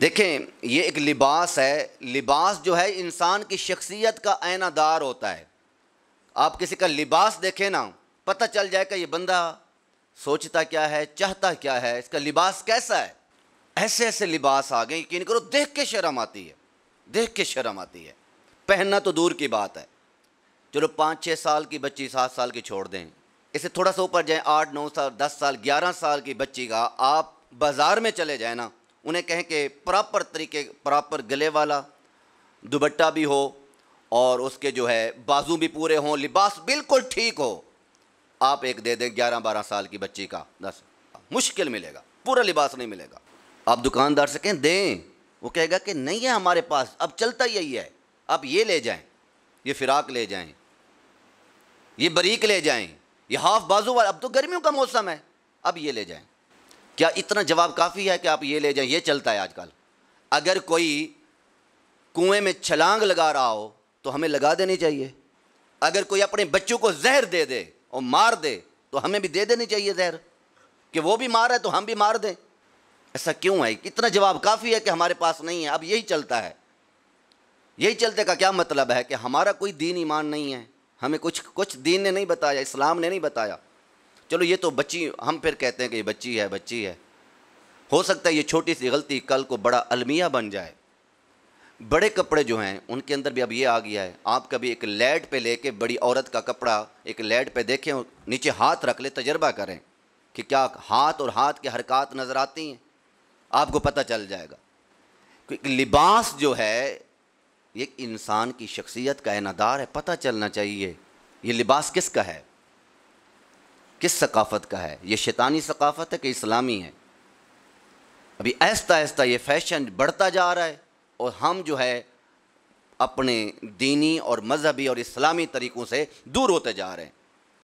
देखें ये एक लिबास है लिबास जो है इंसान की शख्सियत का आनादार होता है आप किसी का लिबास देखें ना पता चल जाएगा ये बंदा सोचता क्या है चाहता क्या है इसका लिबास कैसा है ऐसे ऐसे लिबास आ गए यकीन करो देख के शर्म आती है देख के शर्म आती है पहनना तो दूर की बात है चलो पाँच छः साल की बच्ची सात साल की छोड़ दें इसे थोड़ा सा ऊपर जाएँ आठ नौ साल दस साल ग्यारह साल की बच्ची का आप बाज़ार में चले जाए ना उन्हें कहें कि प्रॉपर तरीके प्रॉपर गले वाला दुबट्टा भी हो और उसके जो है बाजू भी पूरे हों लिबास बिल्कुल ठीक हो आप एक दे दें ग्यारह बारह साल की बच्ची का दस मुश्किल मिलेगा पूरा लिबास नहीं मिलेगा आप दुकानदार से कहें दें वो कहेगा कि नहीं है हमारे पास अब चलता यही है आप ये ले जाएं ये फिराक ले जाएं ये बरीक ले जाएं ये हाफ बाजू वाला अब तो गर्मियों का मौसम है अब ये ले जाएं क्या इतना जवाब काफ़ी है कि आप ये ले जाएं ये चलता है आजकल अगर कोई कुएं में छलांग लगा रहा हो तो हमें लगा देनी चाहिए अगर कोई अपने बच्चों को जहर दे दे और मार दे तो हमें भी दे देनी चाहिए जहर कि वो भी मार है तो हम भी मार दें ऐसा क्यों है इतना जवाब काफ़ी है कि हमारे पास नहीं है अब यही चलता है यही चलते का क्या मतलब है कि हमारा कोई दीन ईमान नहीं है हमें कुछ कुछ दीन ने नहीं बताया इस्लाम ने नहीं बताया चलो ये तो बच्ची हम फिर कहते हैं कि ये बच्ची है बच्ची है हो सकता है ये छोटी सी गलती कल को बड़ा अलमिया बन जाए बड़े कपड़े जो हैं उनके अंदर भी अब ये आ गया है आप कभी एक लेड पे लेके बड़ी औरत का कपड़ा एक लेड पे देखें नीचे हाथ रख ले तजर्बा करें कि क्या हाथ और हाथ की हरकत नज़र आती हैं आपको पता चल जाएगा क्योंकि लिबास जो है ये इंसान की शख्सियत का इनादार है पता चलना चाहिए ये लिबास किसका है किस सकाफ़त का है ये शैतानी सकाफ़त है कि इस्लामी है अभी आहिस्ता आहिस्ता ये फैशन बढ़ता जा रहा है और हम जो है अपने दीनी और मजहबी और इस्लामी तरीक़ों से दूर होते जा रहे हैं